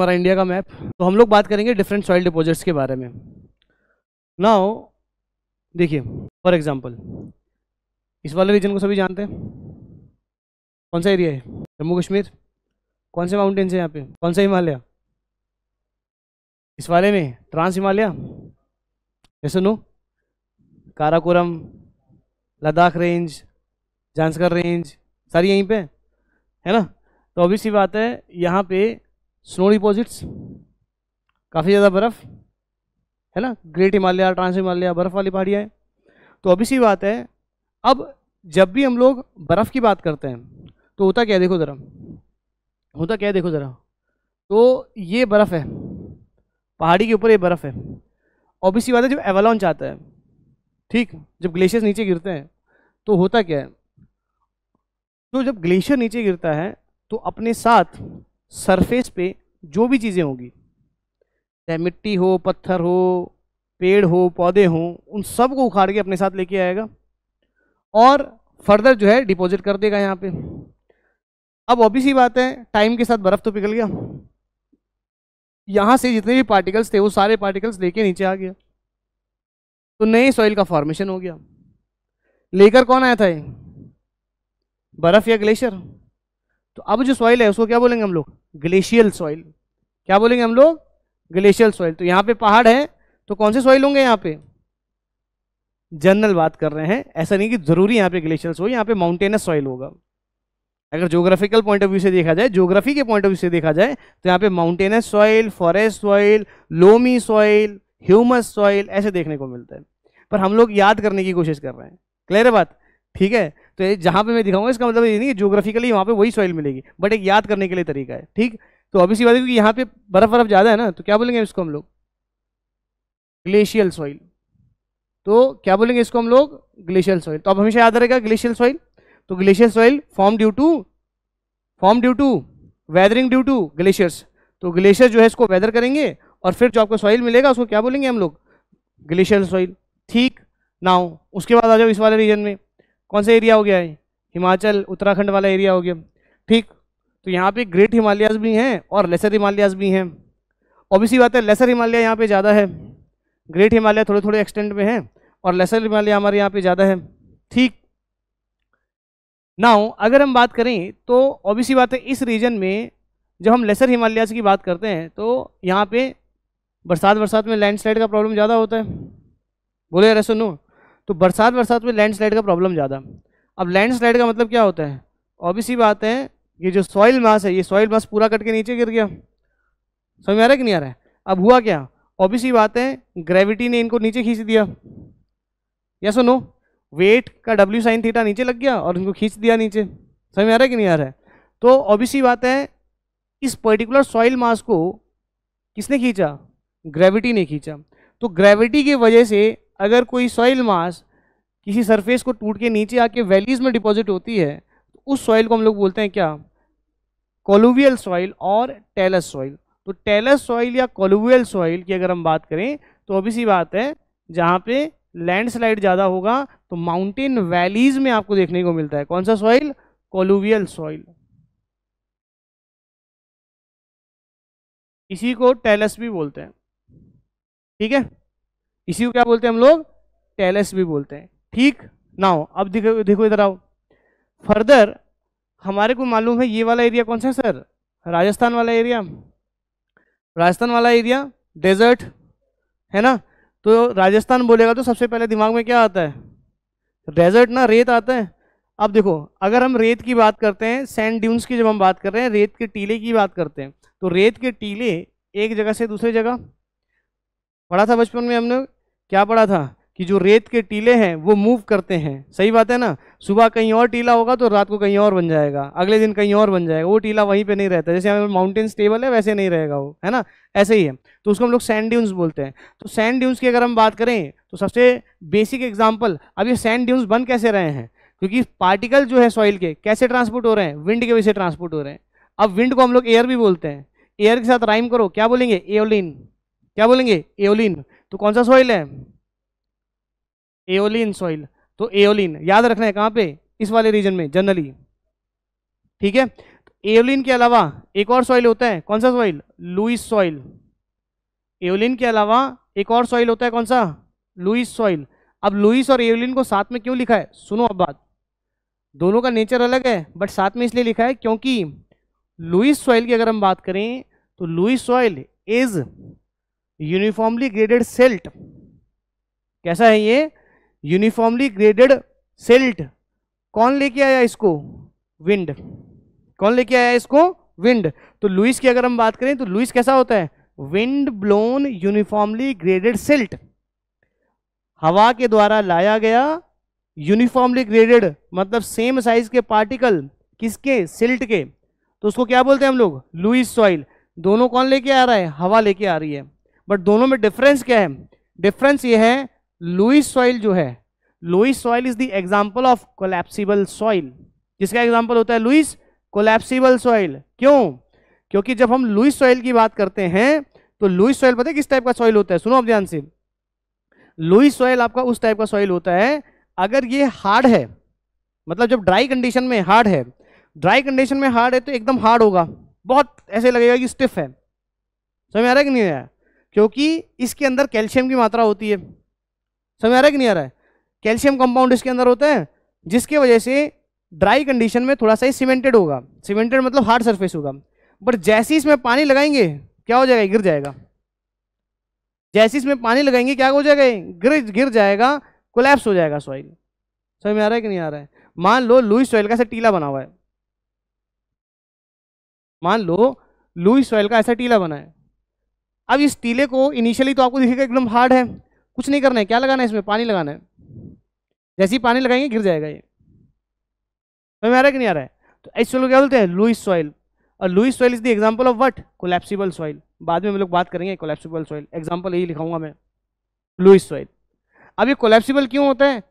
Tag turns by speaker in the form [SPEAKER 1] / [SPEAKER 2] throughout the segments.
[SPEAKER 1] हमारा इंडिया का मैप तो हम लोग बात करेंगे डिफरेंट सॉइल डिपोजिट्स के बारे में नाउ देखिए फॉर एग्जांपल इस वाले रीजन को सभी जानते हैं कौन सा एरिया है जम्मू कश्मीर कौन से माउंटेन्स है यहाँ पे कौन सा हिमालय इस वाले में ट्रांस हिमालय जैसे नो काराकोरम लद्दाख रेंज जानसकर रेंज सारी यहीं पे है ना तो अभी सी बात है यहाँ पे स्नो डिपॉजिट्स काफ़ी ज़्यादा बर्फ़ है ना ग्रेट हिमालय ट्रांस हिमालय बर्फ़ वाली पहाड़ियाँ तो अभी सी बात है अब जब भी हम लोग बर्फ़ की बात करते हैं तो होता क्या देखो ज़रा होता क्या देखो ज़रा तो ये बर्फ़ है पहाड़ी के ऊपर ये बर्फ़ है सी बात है जब एवालॉन्च आता है ठीक जब ग्लेशियर नीचे गिरते हैं तो होता क्या है तो जब ग्लेशियर नीचे गिरता है तो अपने साथ सरफेस पे जो भी चीज़ें होंगी चाहे मिट्टी हो पत्थर हो पेड़ हो पौधे हो उन सब को उखाड़ के अपने साथ लेके आएगा और फर्दर जो है डिपॉजिट कर देगा यहाँ पे अब ऑब्वियस ही बात है टाइम के साथ बर्फ़ तो पिघल गया यहाँ से जितने भी पार्टिकल्स थे वो सारे पार्टिकल्स लेके नीचे आ गया तो नए सॉइल का फॉर्मेशन हो गया लेकर कौन आया था ये बर्फ़ या ग्लेशियर तो अब जो सॉइल है उसको क्या बोलेंगे हम लोग ग्लेशियल सॉइल क्या बोलेंगे हम लोग ग्लेशियल सॉइल तो यहाँ पे पहाड़ है तो कौन से सॉइल होंगे यहाँ पे जनरल बात कर रहे हैं ऐसा नहीं कि जरूरी यहाँ पे ग्लेशियल हो यहाँ पे माउंटेनस सॉइल होगा अगर ज्योग्राफिकल पॉइंट ऑफ व्यू से देखा जाए ज्योग्राफी के पॉइंट ऑफ व्यू से देखा जाए तो यहाँ पे mountainous soil forest soil loamy soil humus soil ऐसे देखने को मिलता है पर हम लोग याद करने की कोशिश कर रहे हैं क्लियर है बात ठीक है तो ये जहाँ पे मैं दिखाऊंगा इसका मतलब ये नहीं कि जोग्राफिकली वहाँ पे वही सॉइल मिलेगी बट एक याद करने के लिए तरीका है ठीक तो अभी सी बात है क्योंकि यहाँ पे बर्फ़ बर्फ़ ज़्यादा है ना तो क्या बोलेंगे इसको हम लोग ग्लेशियल सॉइल तो क्या बोलेंगे इसको हम लोग ग्लेशियल सॉइल तो अब हमेशा याद रहेगा ग्लेशियल सॉइल तो glacial soil form due to form due to weathering due to glaciers तो ग्लेशियर जो है इसको वेदर करेंगे और फिर जो आपको सॉइल मिलेगा उसको क्या बोलेंगे हम लोग ग्लेशियल सॉइल ठीक ना हो उसके बाद आ जाओ इस वाले रीजन में कौन सा एरिया हो गया है हिमाचल उत्तराखंड वाला एरिया हो गया ठीक तो यहाँ पे ग्रेट हिमालयाज भी हैं और लेसर हिमालयाज भी हैं ओबिसी बात है लेसर हिमालय यहाँ पे ज़्यादा है ग्रेट हिमालय थोड़े थोड़े एक्सटेंड में है और लेसर हिमालय हमारे यहाँ पे ज़्यादा है ठीक नाउ अगर हम बात करें तो ओबीसी बात है इस रीजन में जब हम लेसर हिमालयाज की बात करते हैं तो यहाँ पे बरसात बरसात में लैंडस्लाइड का प्रॉब्लम ज़्यादा होता है बोले अरे सुनो तो बरसात बरसात में लैंडस्लाइड का प्रॉब्लम ज़्यादा अब लैंडस्लाइड का मतलब क्या होता है ऑब्वियस ही बात है ये जो सॉइल मास है ये सॉइल मास पूरा कट के नीचे गिर गया समझ में आ रहा है कि नहीं आ रहा है अब हुआ क्या ऑब्वियस ही बात है ग्रेविटी ने इनको नीचे खींच दिया या सुनो वेट का डब्ल्यू साइन थीटा नीचे लग गया और इनको खींच दिया नीचे समझ में आ रहा है कि नहीं आ रहा है तो ऑब्वियसली बात है इस पर्टिकुलर सॉइल मास को किसने खींचा ग्रेविटी ने खींचा तो ग्रेविटी की वजह से अगर कोई सॉइल मास किसी सरफेस को टूट के नीचे आके वैलीज में डिपॉजिट होती है तो उस सॉइल को हम लोग बोलते हैं क्या कोलुवियल सॉइल और टेलस सॉइल तो टेलस सॉइल या कोलुवियल सॉइल की अगर हम बात करें तो अभी सी बात है जहाँ पे लैंडस्लाइड ज़्यादा होगा तो माउंटेन वैलीज में आपको देखने को मिलता है कौन सा सॉइल कोलुवियल सॉइल इसी को टेलस भी बोलते हैं ठीक है इसी को क्या बोलते हैं हम लोग टेलस भी बोलते हैं ठीक ना हो अब देखो देखो इधर आओ फर्दर हमारे को मालूम है ये वाला एरिया कौन सा है सर राजस्थान वाला एरिया राजस्थान वाला एरिया डेजर्ट है ना तो राजस्थान बोलेगा तो सबसे पहले दिमाग में क्या आता है डेजर्ट ना रेत आता है अब देखो अगर हम रेत की बात करते हैं सैंड ड्यून्स की जब हम बात कर रहे हैं रेत के टीले की बात करते हैं तो रेत के टीले एक जगह से दूसरी जगह पढ़ा था बचपन में हमने क्या पढ़ा था कि जो रेत के टीले हैं वो मूव करते हैं सही बात है ना सुबह कहीं और टीला होगा तो रात को कहीं और बन जाएगा अगले दिन कहीं और बन जाएगा वो टीला वहीं पे नहीं रहता जैसे हमारे माउंटेन स्टेबल है वैसे नहीं रहेगा वो है ना ऐसे ही है तो उसको हम लोग सैंड ड्यून्स बोलते हैं तो सैंड ड्यून्स की अगर हम बात करें तो सबसे बेसिक एग्जाम्पल अब ये सैंड ड्यून्स बन कैसे रहे हैं क्योंकि पार्टिकल जो है सॉइल के कैसे ट्रांसपोर्ट हो रहे हैं विंड के वजह से ट्रांसपोर्ट हो रहे हैं अब विंड को हम लोग एयर भी बोलते हैं एयर के साथ राइम करो क्या बोलेंगे एओलिन क्या बोलेंगे एओलिन तो कौन सा सॉइल है एओलिन सॉइल तो एओलिन याद रखना है कहां पे इस वाले रीजन में जनरली ठीक है एओलिन तो के अलावा एक और सॉइल होता है कौन सा सॉइल लुइस सॉइल एओलिन के अलावा एक और सॉइल होता है कौन सा लुइस सॉइल अब लुइस और एवलिन को साथ में क्यों लिखा है सुनो अब बात दोनों का नेचर अलग है बट साथ में इसलिए लिखा है क्योंकि लुइस सॉइल की अगर हम बात करें तो loess soil is uniformly graded silt कैसा है ये यूनिफॉर्मली ग्रेडेड सेल्ट कौन लेके आया इसको विंड कौन लेके आया इसको विंड तो लुइस की अगर हम बात करें तो लुइस कैसा होता है wind blown uniformly graded silt हवा के द्वारा लाया गया यूनिफॉर्मली ग्रेडेड मतलब सेम साइज के पार्टिकल किसके सिल्ट के तो उसको क्या बोलते हैं हम लोग लुइस सॉइल दोनों कौन लेके आ रहा है हवा लेके आ रही है बट दोनों में डिफरेंस क्या है डिफरेंस ये है लुइस सॉइल जो है loess soil is the example of collapsible soil जिसका एग्जाम्पल होता है लुइस कोलेप्सिबल सॉइल क्यों क्योंकि जब हम लुइस सॉइल की बात करते हैं तो लुइस सॉइल पता है किस टाइप का सॉइल होता है सुनो आप ध्यान से लुइस सॉइल आपका उस टाइप का सॉइल होता है अगर ये हार्ड है मतलब जब ड्राई कंडीशन में हार्ड है ड्राई कंडीशन में हार्ड है तो एकदम हार्ड होगा बहुत ऐसे लगेगा कि स्टिफ है समझ आ रहा है कि नहीं आया क्योंकि इसके अंदर कैल्शियम की मात्रा होती है समझ आ रहा है कि नहीं आ रहा है कैल्शियम कंपाउंड इसके अंदर होता है जिसके वजह से ड्राई कंडीशन में थोड़ा सा मतलब ही सीमेंटेड होगा सीमेंटेड मतलब हार्ड सरफेस होगा बट जैसे इसमें पानी लगाएंगे क्या हो जाएगा गिर जाएगा जैसे इसमें पानी लगाएंगे क्या हो जाएगा गिर गिर जाएगा कोलैप्स हो जाएगा सॉइल समझ में आ रहा है कि नहीं आ रहा है मान लो लुई सॉइल का ऐसा टीला बना हुआ है मान लो लुई सॉइल का ऐसा टीला बना है अब इस टीले को इनिशियली तो आपको दिखेगा एकदम हार्ड है कुछ नहीं करना है क्या लगाना है इसमें पानी लगाना है जैसे ही पानी लगाएंगे गिर जाएगा ये समझ में आ रहा है कि नहीं आ रहा है तो ऐसे लोग क्या बोलते हैं लुइस सॉइल और loess soil is the example of what collapsible soil बाद में हम लोग बात करेंगे कोलेप्सिबल सॉइल एग्जाम्पल यही लिखाऊंगा मैं लुइस सॉइल अब ये कोलेप्सिबल क्यों होता है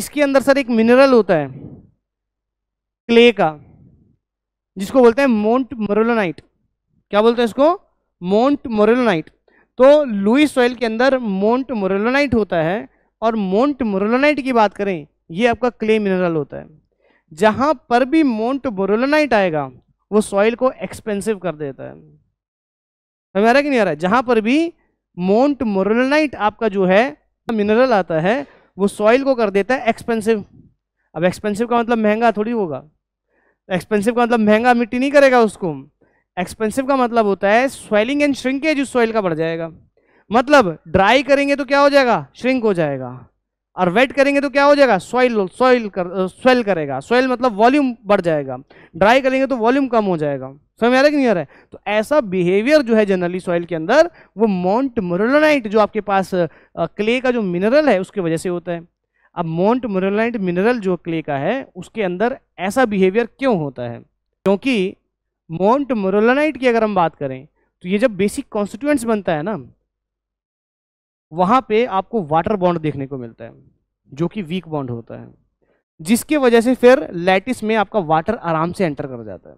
[SPEAKER 1] इसके अंदर सर एक मिनरल होता है क्ले का जिसको बोलते हैं मोन्ट मरोलोनाइट क्या बोलते हैं इसको मोंट मोरेलोनाइट तो लुई सॉइल के अंदर मोन्ट मोरेलोनाइट होता है और मोन्ट मोरलोनाइट की बात करें ये आपका क्ले मिनरल होता है जहाँ पर भी मोंट मोरलोनाइट आएगा वो सॉइल को एक्सपेंसिव कर देता है हमें आ रहा कि नहीं आ रहा है जहाँ पर भी मोंट मोरलोनाइट आपका जो है मिनरल आता है वो सॉइल को कर देता है एक्सपेंसिव अब एक्सपेंसिव का मतलब महंगा थोड़ी होगा एक्सपेंसिव का मतलब महंगा मिट्टी नहीं करेगा उसको एक्सपेंसिव का मतलब होता है स्वेलिंग एंड श्रिंकेज उस सॉइल का बढ़ जाएगा मतलब ड्राई करेंगे तो क्या हो जाएगा श्रिंक हो जाएगा और वेट करेंगे तो क्या हो जाएगा सॉइल सॉइल कर स्वेल करेगा सॉइल मतलब वॉल्यूम बढ़ जाएगा ड्राई करेंगे तो वॉल्यूम कम हो जाएगा समझ आ रहा है कि नहीं आ रहा है तो ऐसा बिहेवियर जो है जनरली सॉइल के अंदर वो माउंट मोरलोनाइट जो आपके पास क्ले का जो मिनरल है उसकी वजह से होता है अब माउंट मोरलोनाइट मिनरल जो क्ले का है उसके अंदर ऐसा बिहेवियर क्यों होता है क्योंकि माउंट मुरोलानाइट की अगर हम बात करें तो ये जब बेसिक कॉन्स्टिट्यूएंट्स बनता है ना वहां पे आपको वाटर बॉन्ड देखने को मिलता है जो कि वीक बॉन्ड होता है जिसके वजह से फिर लैटिस में आपका वाटर आराम से एंटर कर जाता है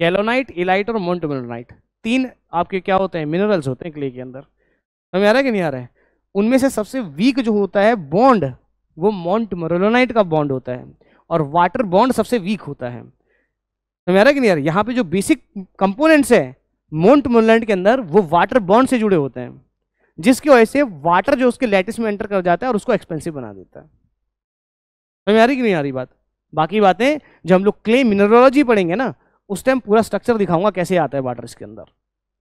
[SPEAKER 1] कैलोनाइट इलाइट और मोन्टमोनाइट तीन आपके क्या होते हैं मिनरल्स होते हैं क्ले के अंदर हमें आ रहा है कि नहीं आ रहा है उनमें से सबसे वीक जो होता है बॉन्ड वो माउंट मोरलोनाइट का बॉन्ड होता है और वाटर बॉन्ड सबसे वीक होता है तो रहा कि नहीं यार यहाँ पे जो बेसिक कंपोनेंट्स है मोन्ट मोनलैंड के अंदर वो वाटर बॉन्ड से जुड़े होते हैं जिसकी वजह से वाटर जो उसके लेटेस्ट में एंटर कर जाता है और उसको एक्सपेंसिव बना देता है समझ आ रही कि नहीं आ रही बात बाकी बातें जब हम लोग क्ले मिनरोलॉजी पढ़ेंगे ना उस टाइम पूरा स्ट्रक्चर दिखाऊंगा कैसे आता है वाटर इसके अंदर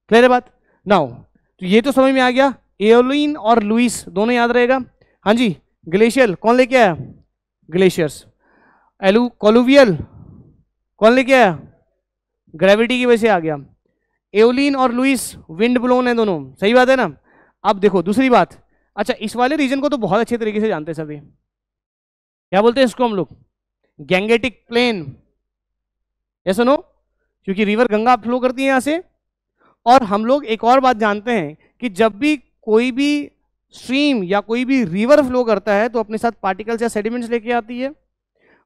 [SPEAKER 1] क्लियर है बात नाउ तो ये तो समझ में आ गया एओलिन और लुइस दोनों याद रहेगा हाँ जी ग्लेशियर कौन लेके आया ग्लेशियर्स एलू कोलुवियल कौन लेके आया ग्रेविटी की वजह से आ गया एवलिन और लुइस विंड ब्लोन है दोनों सही बात है ना अब देखो दूसरी बात अच्छा इस वाले रीजन को तो बहुत अच्छे तरीके से जानते हैं सभी क्या बोलते हैं इसको हम लोग गैंगेटिक प्लेन यस नो क्योंकि रिवर गंगा फ्लो करती है यहाँ से और हम लोग एक और बात जानते हैं कि जब भी कोई भी स्ट्रीम या कोई भी रिवर फ्लो करता है तो अपने साथ पार्टिकल्स या सेडिमेंट्स लेके आती है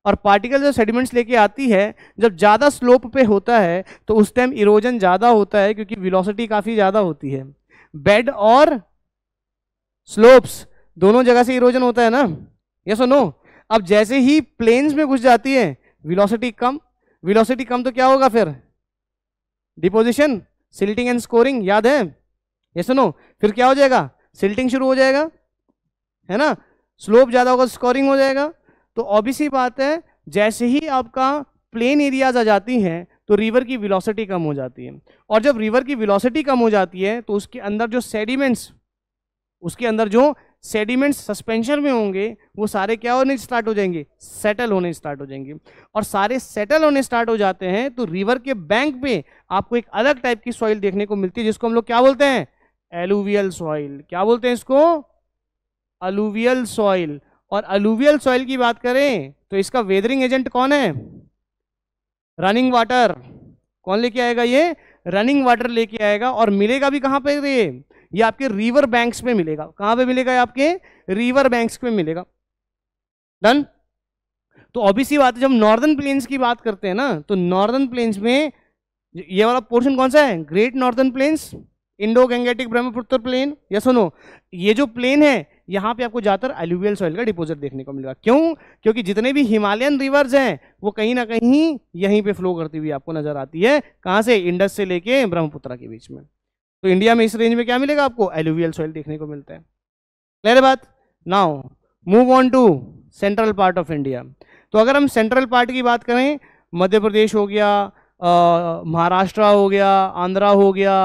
[SPEAKER 1] और पार्टिकल जो सेडिमेंट्स लेके आती है जब ज़्यादा स्लोप पे होता है तो उस टाइम इरोजन ज़्यादा होता है क्योंकि विलोसिटी काफ़ी ज़्यादा होती है बेड और स्लोप्स दोनों जगह से इरोजन होता है ना ये सो नो अब जैसे ही प्लेन्स में घुस जाती है विलोसिटी कम विलोसिटी कम तो क्या होगा फिर डिपोजिशन सिल्टिंग एंड स्कोरिंग याद है ये सुनो फिर क्या हो जाएगा सिल्टिंग शुरू हो जाएगा है ना स्लोप ज़्यादा होगा स्कोरिंग तो हो जाएगा तो ऑब्वियस बात है जैसे ही आपका प्लेन एरियाज आ जाती हैं तो रिवर की विलोसिटी कम हो जाती है और जब रिवर की विलोसिटी कम हो जाती है तो उसके अंदर जो सेडिमेंट्स उसके अंदर जो सेडिमेंट्स सस्पेंशन में होंगे वो सारे क्या होने स्टार्ट हो जाएंगे सेटल होने स्टार्ट हो जाएंगे और सारे सेटल होने स्टार्ट हो जाते हैं तो रिवर के बैंक पे आपको एक अलग टाइप की सॉइल देखने को मिलती है जिसको हम लोग क्या बोलते हैं एलुवियल सॉइल क्या बोलते हैं इसको अलुवियल सॉइल और अलूवियल सॉइल की बात करें तो इसका वेदरिंग एजेंट कौन है रनिंग वाटर कौन लेके आएगा ये रनिंग वाटर लेके आएगा और मिलेगा भी कहाँ पर ये ये आपके रिवर बैंक्स में मिलेगा कहाँ पे मिलेगा ये आपके रिवर बैंक्स में मिलेगा डन तो ऑबीसी बात है जब नॉर्दर्न प्लेन्स की बात करते हैं ना तो नॉर्दर्न प्लेन्स में ये वाला पोर्शन कौन सा है Great Northern Plains Indo Gangetic Brahmaputra plain या सुनो ये जो प्लेन है यहाँ पे आपको ज़्यादातर एल्यूवियल सॉइल का डिपोजिट देखने को मिलेगा क्यों क्योंकि जितने भी हिमालयन रिवर्स हैं वो कहीं ना कहीं यहीं पे फ्लो करती हुई आपको नजर आती है कहाँ से इंडस से लेके ब्रह्मपुत्रा के बीच में तो इंडिया में इस रेंज में क्या मिलेगा आपको एल्यूवियल सॉइल देखने को मिलता है क्लियर बात now move on to central part of India तो अगर हम सेंट्रल पार्ट की बात करें मध्य प्रदेश हो गया महाराष्ट्र हो गया आंध्रा हो गया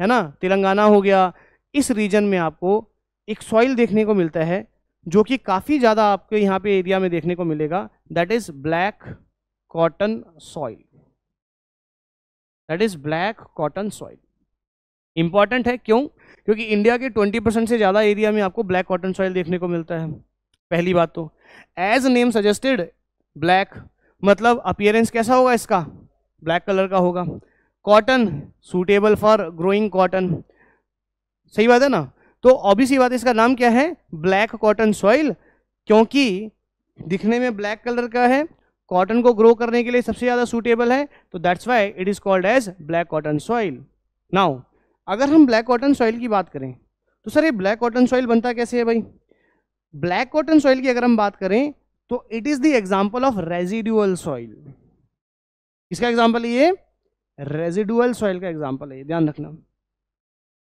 [SPEAKER 1] है ना तेलंगाना हो गया इस रीजन में आपको एक सॉइल देखने को मिलता है जो कि काफ़ी ज़्यादा आपके यहाँ पे एरिया में देखने को मिलेगा that is black cotton soil that is black cotton soil important है क्यों क्योंकि इंडिया के 20 परसेंट से ज़्यादा एरिया में आपको ब्लैक कॉटन सॉइल देखने को मिलता है पहली बात तो एज नेम सजेस्टेड ब्लैक मतलब अपियरेंस कैसा होगा इसका ब्लैक कलर का होगा cotton suitable for growing cotton सही बात है ना तो ऑब्वियसली बात इसका नाम क्या है ब्लैक कॉटन सॉइल क्योंकि दिखने में ब्लैक कलर का है कॉटन को ग्रो करने के लिए सबसे ज़्यादा सूटेबल है तो that's why it is called as black cotton soil now अगर हम ब्लैक कॉटन सॉइल की बात करें तो सर ये ब्लैक कॉटन सॉइल बनता कैसे है भाई ब्लैक कॉटन सॉइल की अगर हम बात करें तो it is the example of residual soil इसका एग्जाम्पल ये रेजिडुअल सॉइल का एग्जाम्पल है ध्यान रखना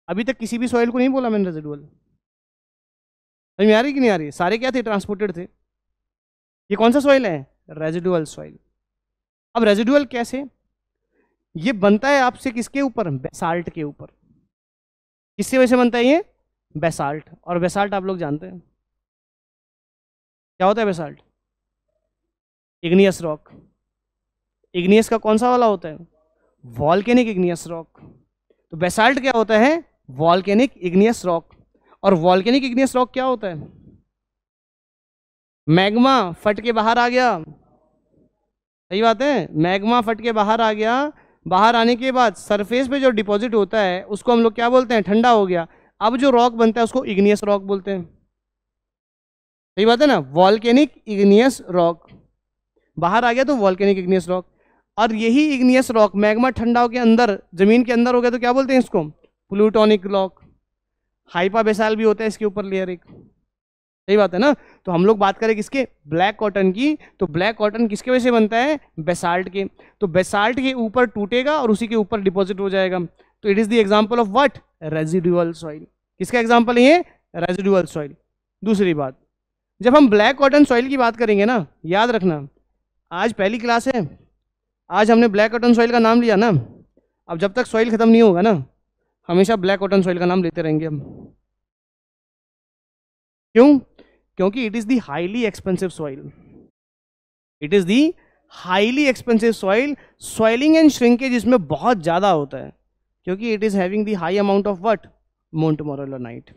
[SPEAKER 1] अभी तक किसी भी सॉइल को नहीं बोला मैंने रेजिडुअल समझ में आ रही कि नहीं आ रही सारे क्या थे ट्रांसपोर्टेड थे ये कौन सा सॉइल है रेजिडुअल सॉइल अब रेजिडुअल कैसे ये बनता है आपसे किसके ऊपर बेसाल्ट के ऊपर किससे वजह से बनता है ये बेसाल्ट और बेसाल्ट आप लोग जानते हैं क्या होता है बेसाल्ट इग्नियस रॉक इग्नियस का कौन सा वाला होता है वॉल्केनिक इग्नियस रॉक तो बेसाल्ट क्या होता है वॉल्केनिक इग्नियस रॉक और वॉल्केनिक इग्नियस रॉक क्या होता है मैग्मा फट के बाहर आ गया सही बात है मैग्मा फट के बाहर आ गया बाहर आने के बाद सरफेस पे जो डिपॉजिट होता है उसको हम लोग क्या बोलते हैं ठंडा हो गया अब जो रॉक बनता है उसको इग्नियस रॉक बोलते हैं सही बात है ना वॉल्केनिक इग्नियस रॉक बाहर आ गया तो वॉल्केनिक इग्नियस रॉक और यही इग्नियस रॉक मैग्मा ठंडा होकर अंदर जमीन के अंदर हो गया तो क्या बोलते हैं इसको प्लूटोनिक लॉक हाइपा बेसाल भी होता है इसके ऊपर लेयर एक सही बात है ना तो हम लोग बात करें किसके ब्लैक कॉटन की तो ब्लैक कॉटन किसके वजह से बनता है बेसाल्ट के तो बेसाल्ट के ऊपर टूटेगा और उसी के ऊपर डिपॉजिट हो जाएगा तो it is the example of what residual soil किसका एग्जाम्पल है रेजिडुअल सॉइल दूसरी बात जब हम ब्लैक कॉटन सॉइल की बात करेंगे ना याद रखना आज पहली क्लास है आज हमने ब्लैक कॉटन सॉइल का नाम लिया ना अब जब तक सॉइल ख़त्म नहीं होगा ना हमेशा ब्लैक कॉटन सॉइल का नाम लेते रहेंगे हम क्यों क्योंकि it is the highly expensive soil it is the highly expensive soil swelling and shrinkage इसमें बहुत ज़्यादा होता है क्योंकि it is having the high amount of what montmorillonite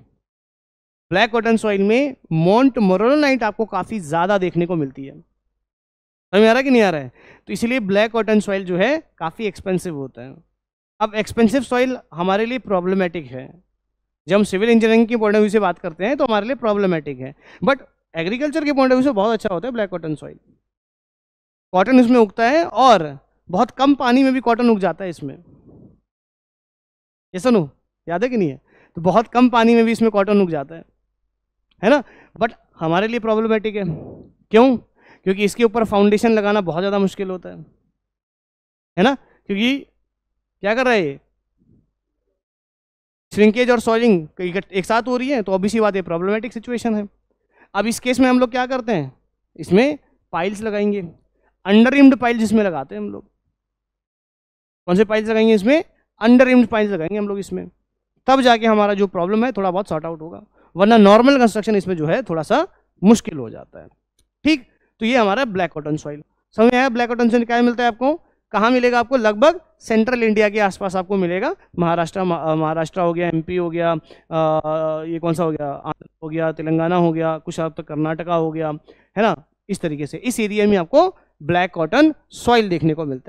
[SPEAKER 1] black cotton soil में मोन्ट नाइट आपको काफ़ी ज़्यादा देखने को मिलती है समझ आ रहा है कि नहीं आ रहा है तो इसलिए ब्लैक कॉटन सॉइल जो है काफ़ी एक्सपेंसिव होता है अब एक्सपेंसिव सॉइल हमारे लिए प्रॉब्लमेटिक है जब हम सिविल इंजीनियरिंग के पॉइंट ऑफ व्यू से बात करते हैं तो हमारे लिए प्रॉब्लमेटिक है बट एग्रीकल्चर के पॉइंट ऑफ व्यू से बहुत अच्छा होता है ब्लैक कॉटन सॉइल कॉटन इसमें उगता है और बहुत कम पानी में भी कॉटन उग जाता है इसमें ये सुनो याद है कि नहीं है तो बहुत कम पानी में भी इसमें कॉटन उग जाता है है ना बट हमारे लिए प्रॉब्लमेटिक है क्यों क्योंकि इसके ऊपर फाउंडेशन लगाना बहुत ज़्यादा मुश्किल होता है है ना क्योंकि क्या कर रहा है ये श्रिंकेज और सॉइलिंग एक साथ हो रही है तो सी बात है प्रॉब्लमेटिक सिचुएशन है अब इस केस में हम लोग क्या करते हैं इसमें पाइल्स लगाएंगे अंडर इम्ड पाइल्स इसमें लगाते हैं हम लोग कौन से पाइल्स लगाएंगे इसमें अंडर इम्ड पाइल्स लगाएंगे हम लोग इसमें तब जाके हमारा जो प्रॉब्लम है थोड़ा बहुत सॉर्ट आउट होगा वरना नॉर्मल कंस्ट्रक्शन इसमें जो है थोड़ा सा मुश्किल हो जाता है ठीक तो ये हमारा ब्लैक कॉटन सॉइल समझ में आया ब्लैक कॉटन से क्या मिलता है आपको कहाँ मिलेगा आपको लगभग सेंट्रल इंडिया के आसपास आपको मिलेगा महाराष्ट्र महाराष्ट्र हो गया एमपी हो गया आ, ये कौन सा हो गया आंध्र हो गया तेलंगाना हो गया कुछ आप तो कर्नाटका हो गया है ना इस तरीके से इस एरिया में आपको ब्लैक कॉटन सॉइल देखने को मिलता है